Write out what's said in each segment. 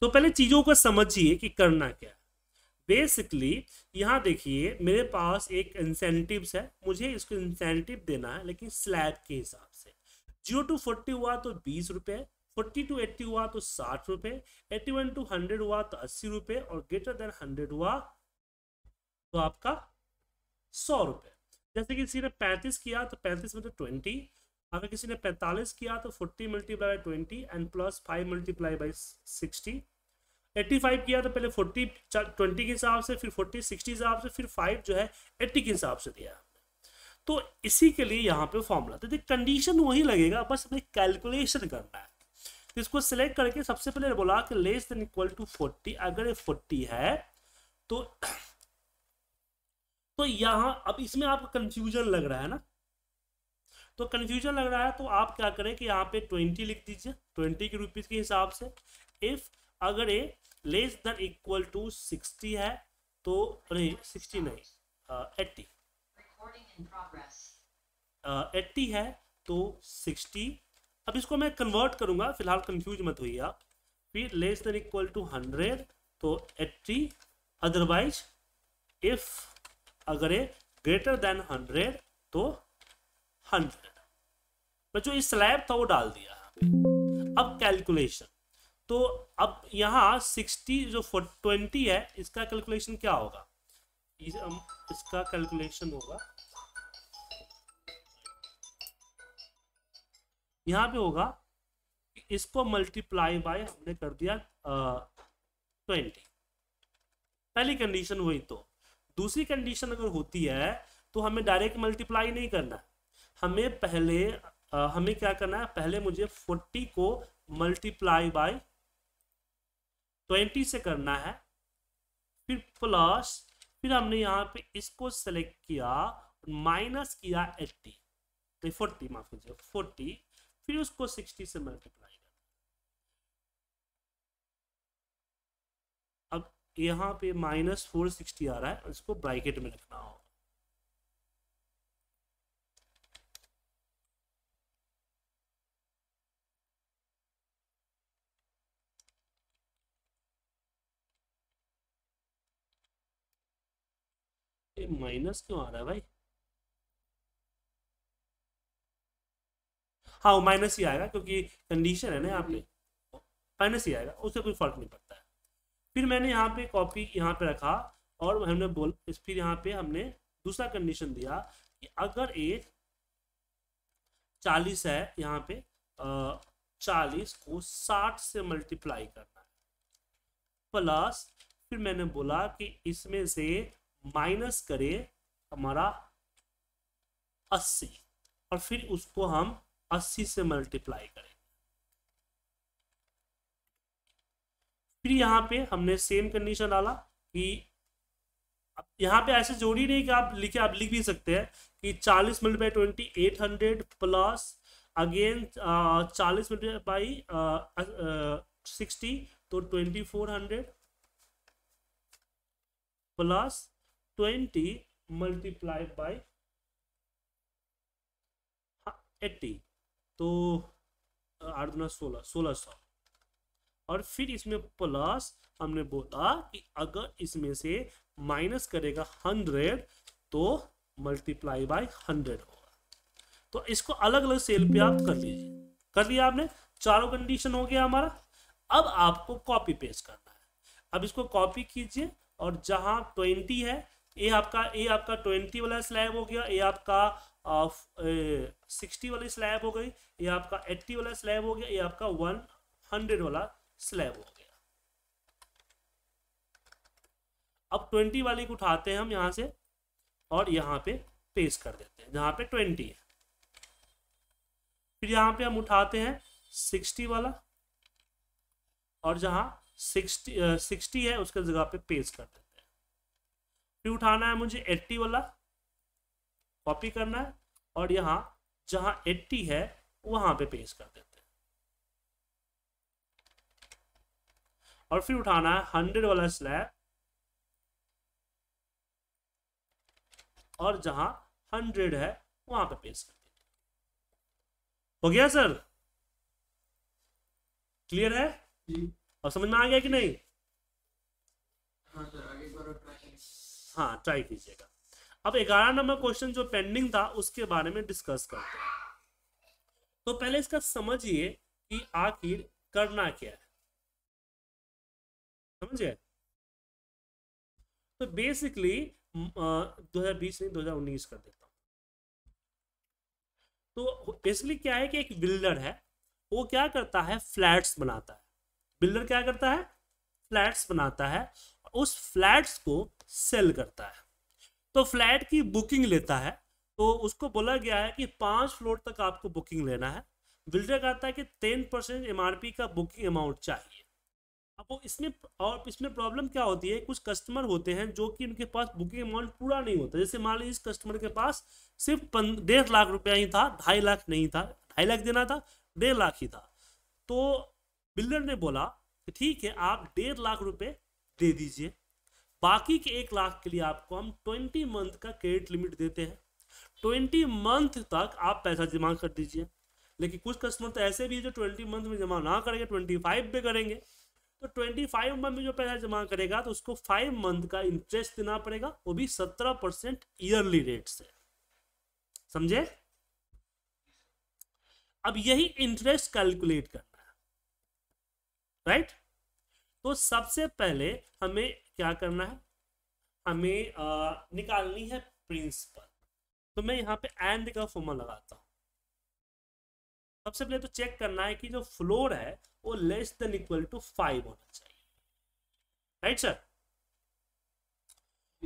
तो पहले चीज़ों को समझिए कि करना क्या है बेसिकली यहाँ देखिए मेरे पास एक इंसेंटिव है मुझे इसको इंसेंटिव देना है लेकिन स्लैब के हिसाब से जीरो टू फोर्टी हुआ तो बीस रुपए फोर्टी टू एट्टी हुआ तो साठ रुपए एट्टी वन टू हंड्रेड हुआ तो अस्सी रुपए और ग्रेटर देन हंड्रेड हुआ तो आपका सौ रुपए जैसे कि किसी ने पैंतीस किया तो पैंतीस में तो ट्वेंटी अगर किसी ने 45 किया तो 40 multiply by twenty and plus 5 multiply by sixty eighty five किया तो पहले फोर्टी ट्वेंटी के हिसाब से फिर फोर्टी सिक्सटी के हिसाब से फिर फाइव जो है एट्टी के हिसाब से दिया तो इसी के लिए यहाँ पे फॉर्मूला तो कंडीशन वही लगेगा बस अपने कैलकुलेशन करना है तो इसको सिलेक्ट करके सबसे पहले बोला कि less than equal to forty अगर ये फोर्टी है तो तो यहाँ अब इसमें आपको कंफ्यूजन लग रहा है ना तो कन्फ्यूजन लग रहा है तो आप क्या करें कि यहाँ पे ट्वेंटी लिख दीजिए ट्वेंटी के रुपीज़ के हिसाब से इफ़ अगर A less than equal to sixty है तो नहीं सिक्सटी नहीं एट्टी uh, एट्टी uh, है तो सिक्सटी अब इसको मैं कन्वर्ट करूंगा फिलहाल कंफ्यूज मत होइए आप फिर less than equal to hundred तो एट्टी अदरवाइज इफ अगर ए ग्रेटर देन हंड्रेड तो हंड्रेड पर जो स्लैब था वो डाल दिया अब कैलकुलेशन तो अब यहाँ सिक्सटी जो ट्वेंटी है इसका कैलकुलेशन क्या होगा इस, इसका कैलकुलेशन होगा यहाँ पे होगा इसको मल्टीप्लाई बाय हमने कर दिया ट्वेंटी पहली कंडीशन हुई तो दूसरी कंडीशन अगर होती है तो हमें डायरेक्ट मल्टीप्लाई नहीं करना हमें पहले हमें क्या करना है पहले मुझे फोर्टी को मल्टीप्लाई बाय ट्वेंटी से करना है फिर प्लस फिर हमने यहाँ पे इसको सेलेक्ट किया माइनस किया एट्टी नहीं फोर्टी माफ कीजिए फोर्टी फिर उसको सिक्सटी से मल्टीप्लाई अब यहाँ पे माइनस फोर सिक्सटी आ रहा है इसको ब्रैकेट में रखना होगा माइनस क्यों आ रहा है भाई हाँ वो माइनस ही आएगा क्योंकि कंडीशन है ना यहाँ पे माइनस ही आएगा उससे कोई फर्क नहीं पड़ता है फिर मैंने यहाँ पे कॉपी यहाँ पे रखा और हमने बोल फिर यहाँ पे हमने दूसरा कंडीशन दिया कि अगर एक चालीस है यहाँ पे चालीस को साठ से मल्टीप्लाई करना है प्लस फिर मैंने बोला कि इसमें से माइनस करें हमारा अस्सी और फिर उसको हम अस्सी से मल्टीप्लाई करें फिर यहाँ पे हमने सेम कंडीशन डाला कि यहाँ पे ऐसे जोड़ी नहीं कि आप लिखे आप लिख भी सकते हैं कि चालीस by twenty eight hundred plus again चालीस बाई सिक्सटी तो twenty four hundred plus twenty multiply by eighty तो आठ दुना सोलह सोलह सौ और फिर इसमें प्लस हमने बोला कि अगर इसमें से माइनस करेगा हंड्रेड तो मल्टीप्लाई बाय हंड्रेड होगा तो इसको अलग अलग सेल पे आप कर लीजिए कर लिया आपने चारों कंडीशन हो गया हमारा अब आपको कॉपी पेस्ट करना है अब इसको कॉपी कीजिए और जहां ट्वेंटी है ए आपका ये आपका ट्वेंटी वाला स्लैब हो गया ये आपका सिक्सटी वाली स्लैब हो गई ये आपका एट्टी वाला स्लैब हो गया ये आपका वन हंड्रेड वाला स्लैब हो गया अब ट्वेंटी वाली को उठाते हैं हम यहां से और यहाँ पे पेश कर देते हैं जहां पे ट्वेंटी है फिर यहां पे हम उठाते हैं सिक्सटी वाला और जहां सिक्सटी सिक्सटी है उसके जगह पे पेश कर देते हैं फिर उठाना है मुझे एट्टी वाला कॉपी करना है और यहाँ जहाँ एट्टी है वहां पे पेस्ट कर देते हैं और फिर उठाना है हंड्रेड वाला स्लैब और जहां हंड्रेड है वहां पे पेस्ट कर देते हो गया सर क्लियर है और समझ में आ गया कि नहीं हाँ सर हाँ ट्राई कीजिएगा अब ग्यारह नंबर क्वेश्चन जो पेंडिंग था उसके बारे में डिस्कस करते हैं तो पहले इसका समझिए कि आखिर करना क्या है समझिए तो बेसिकली दो हजार बीस नहीं दो हजार उन्नीस कर देता हूं तो बेसिकली क्या है कि एक बिल्डर है वो क्या करता है फ्लैट्स बनाता है बिल्डर क्या करता है फ्लैट्स बनाता है उस फ्लैट्स को सेल करता है तो फ्लैट की बुकिंग लेता है तो उसको बोला गया है कि पाँच फ्लोर तक आपको बुकिंग लेना है बिल्डर कहता है कि टेन परसेंट एम का बुकिंग अमाउंट चाहिए अब वो इसमें और इसमें प्रॉब्लम क्या होती है कुछ कस्टमर होते हैं जो कि उनके पास बुकिंग अमाउंट पूरा नहीं होता जैसे मान लीजिए इस कस्टमर के पास सिर्फ डेढ़ लाख रुपया ही था ढाई लाख नहीं था ढाई लाख देना था डेढ़ लाख ही था तो बिल्डर ने बोला ठीक है आप डेढ़ लाख रुपये दे दीजिए बाकी के एक लाख के लिए आपको हम ट्वेंटी मंथ का क्रेडिट लिमिट देते हैं ट्वेंटी मंथ तक आप पैसा जमा कर दीजिए लेकिन कुछ कस्टमर तो ऐसे भी है जो ट्वेंटी मंथ में जमा ना करेंगे ट्वेंटी फाइव में करेंगे तो ट्वेंटी फाइव मंथ में जो पैसा जमा करेगा तो उसको फाइव मंथ का इंटरेस्ट देना पड़ेगा वो भी सत्रह परसेंट ईयरली रेट से समझे अब यही इंटरेस्ट कैलकुलेट करना है राइट तो सबसे पहले हमें क्या करना है हमें आ, निकालनी है प्रिंसिपल तो मैं यहाँ पे एंड का फॉर्मा लगाता हूँ सबसे पहले तो चेक करना है कि जो फ्लोर है वो less than equal to five होना चाहिए राइट सर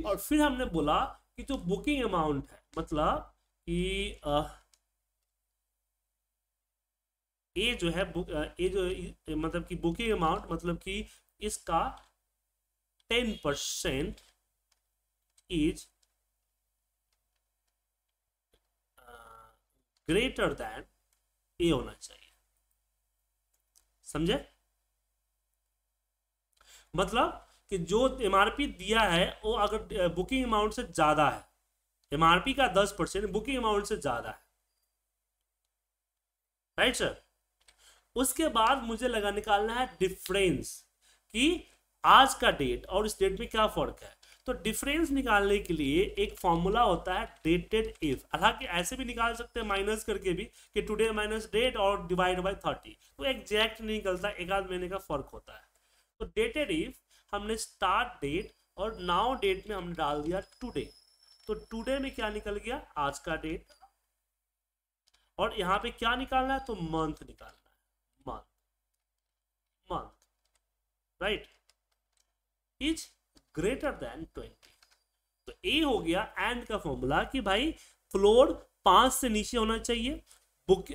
और फिर हमने बोला कि जो बुकिंग अमाउंट है मतलब कि ए जो है ए जो मतलब कि बुकिंग अमाउंट मतलब कि इसका ten percent is greater than A होना चाहिए समझे मतलब कि जो एमआरपी दिया है वो अगर बुकिंग अमाउंट से ज्यादा है एमआरपी का दस परसेंट बुकिंग अमाउंट से ज्यादा है राइट right, सर उसके बाद मुझे लगा निकालना है डिफरेंस कि आज का डेट और इस डेट में क्या फर्क है तो डिफरेंस निकालने के लिए एक फॉर्मूला होता है डेटेड इफ हालांकि ऐसे भी निकाल सकते हैं माइनस करके भी कि टुडे माइनस डेट और डिवाइड बाय थर्टी तो एग्जैक्ट नहीं निकलता एक आध महीने का फर्क होता है तो डेटेड इफ हमने स्टार्ट डेट और नाउ डेट में हमने डाल दिया टुडे तो टुडे में क्या निकल गया आज का डेट और यहाँ पे क्या निकालना है तो मंथ निकालना है month right is greater than twenty तो ए हो गया एंड का फॉर्मूला कि भाई फ्लोर पांच से नीचे होना चाहिए बुक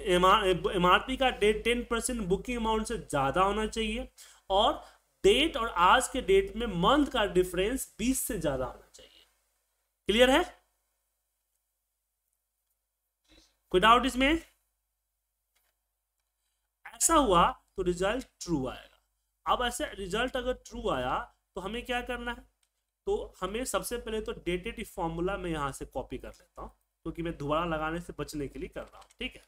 एमआरपी का date ten percent booking amount से ज्यादा होना चाहिए और डेट और आज के डेट में मंथ का डिफरेंस बीस से ज्यादा होना चाहिए क्लियर है कोई डाउट इसमें ऐसा हुआ तो रिजल्ट ट्रू आएगा अब ऐसे रिजल्ट अगर ट्रू आया तो हमें क्या करना है तो हमें सबसे पहले तो डेटेड फॉर्मूला मैं यहाँ से कॉपी कर लेता हूँ क्योंकि तो मैं दोबारा लगाने से बचने के लिए कर रहा हूँ ठीक है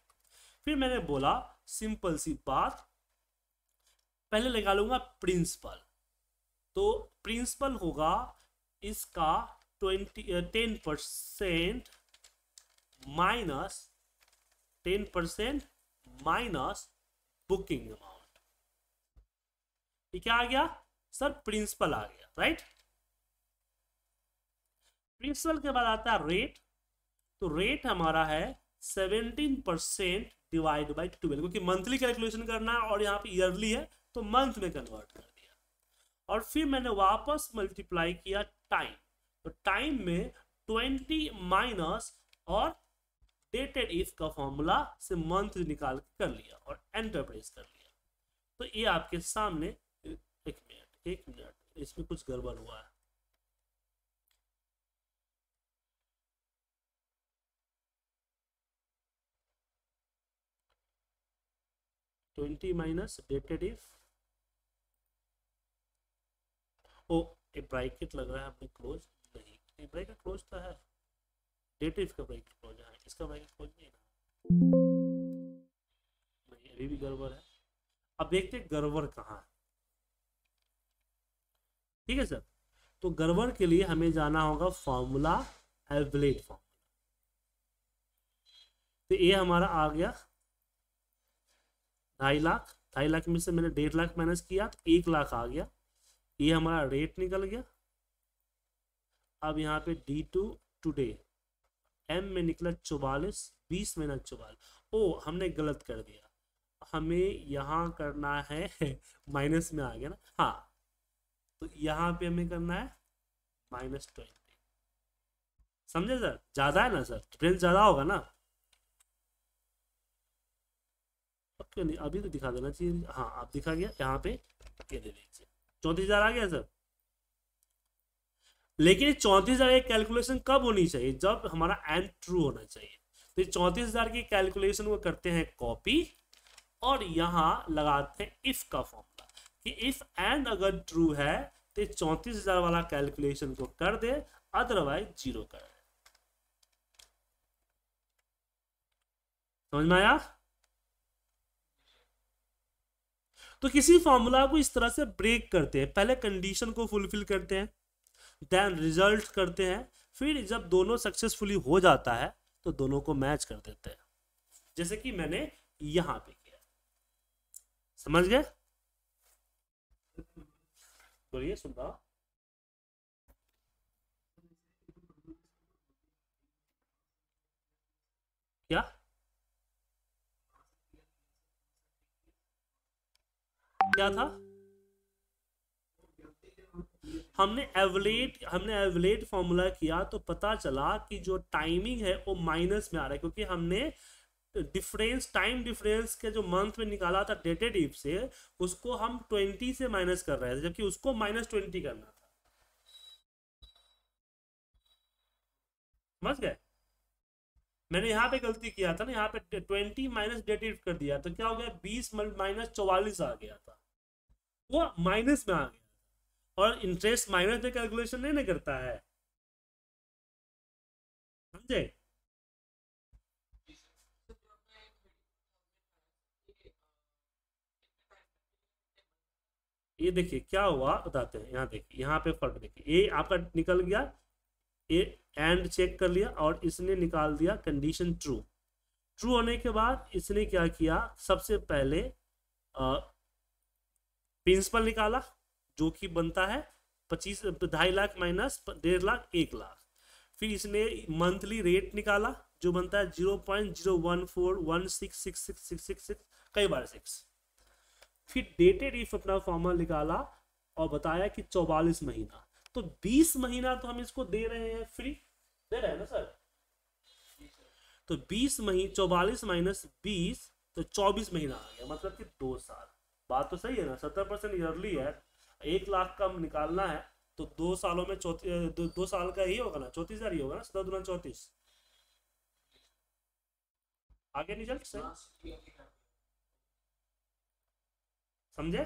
फिर मैंने बोला सिंपल सी बात पहले लगा लूंगा प्रिंसिपल तो प्रिंसिपल होगा इसका twenty ten percent minus ten percent minus booking amount ये क्या आ गया सर प्रिंसिपल आ गया राइट प्रिंसिपल के बाद आता है रेट तो रेट हमारा है seventeen percent divide by twelve क्योंकि मंथली कैलकुलेशन करना है और यहाँ पे ईयरली है तो मंथ में कन्वर्ट कर दिया और फिर मैंने वापस मल्टीप्लाई किया टाइम तो टाइम में ट्वेंटी माइनस और डेटेड इफ का फॉर्मूला से मंथ निकाल कर लिया और एंटरप्राइज कर लिया तो ये आपके सामने एक मिनट एक मिनट इसमें कुछ गड़बड़ हुआ है ट्वेंटी माइनस डेटेड इफ ओ ए ब्रैकेट लग रहा है हमने क्लोज नहीं ब्रैकेट क्लोज तो है डेटेड इफ का ब्रैकेट क्लोज है इसका ब्रैकेट क्लोज नहीं है नहीं अभी भी गड़बड़ है अब देखते हैं गड़बड़ कहाँ है ठीक है सर तो गड़बड़ के लिए हमें जाना होगा फॉर्मूला एवलेट फॉर्मूला तो ये हमारा आ गया ढाई लाख ढाई लाख में से मैंने डेढ़ लाख माइनस किया तो एक लाख आ गया ये हमारा रेट निकल गया अब यहाँ पे डी टू टूडे एम में निकला चौवालीस बीस में ना चौवालीस ओ हमने गलत कर दिया हमें यहाँ करना है माइनस में आ गया ना हाँ तो यहाँ पे हमें करना है माइनस ट्वेंटी समझे सर ज़्यादा है ना सर डिफरेंस ज़्यादा होगा ना क्यों नहीं अभी तो दिखा देना चाहिए हाँ आप दिखा गया यहाँ पे ये दे दीजिए चौंतीस हज़ार आ गया सर लेकिन ये चौंतीस हज़ार की कैलकुलेशन कब होनी चाहिए जब हमारा एंड ट्रू होना चाहिए तो ये चौंतीस हज़ार की कैलकुलेशन को करते हैं कॉपी और यहां लगाते हैं इफ का फॉर्म कि इफ़ एंड अगर ट्रू है तो चौंतीस हजार वाला कैलकुलेशन को कर दे अदरवाइज जीरो कर दे समझ में आया तो किसी फॉर्मूला को इस तरह से ब्रेक करते हैं पहले कंडीशन को फुलफिल करते हैं देन रिजल्ट करते हैं फिर जब दोनों सक्सेसफुली हो जाता है तो दोनों को मैच कर देते हैं जैसे कि मैंने यहां पे किया समझ गए Sorry, Sudha. क्या क्या था हमने एवलेट हमने एवलेट फॉर्मूला किया तो पता चला कि जो टाइमिंग है वो माइनस में आ रहा है क्योंकि हमने डिफरेंस टाइम डिफरेंस के जो मंथ में निकाला था डेटेड इफ से उसको हम ट्वेंटी से माइनस कर रहे थे जबकि उसको माइनस ट्वेंटी करना था समझ गए मैंने यहाँ पे गलती किया था ना यहाँ पे ट्वेंटी माइनस इफ कर दिया तो क्या हो गया बीस माइनस चौवालीस आ गया था वो माइनस में आ गया और इंटरेस्ट माइनस में कैलकुलेशन नहीं ना करता है समझे ये देखिए क्या हुआ बताते हैं यहाँ देखिए यहाँ पे फर्क देखिए ए आपका निकल गया ए एंड चेक कर लिया और इसने निकाल दिया कंडीशन ट्रू ट्रू होने के बाद इसने क्या किया सबसे पहले प्रिंसिपल निकाला जो कि बनता है पच्चीस ढाई लाख माइनस डेढ़ लाख एक लाख फिर इसने मंथली रेट निकाला जो बनता है zero point zero one four one six six six six six six कई बार सिक्स फिर डेटेड इफ अपना फॉर्मूला निकाला और बताया कि चौवालीस महीना तो बीस महीना तो हम इसको दे रहे हैं फ्री दे रहे हैं ना सर तो बीस महीन चौवालीस माइनस बीस तो चौबीस महीना आ गया मतलब कि दो साल बात तो सही है ना सत्तर परसेंट ईयरली है एक लाख का निकालना है तो दो सालों में दो, दो साल का ही होगा ना चौतीस हजार ही होगा ना सत्तर दुना चौतीस आगे रिजल्ट सर समझे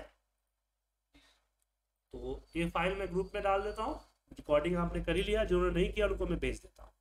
तो ये फाइल मैं ग्रुप में डाल देता हूँ रिकॉर्डिंग आपने कर ही लिया जिन्होंने नहीं किया उनको मैं भेज देता हूँ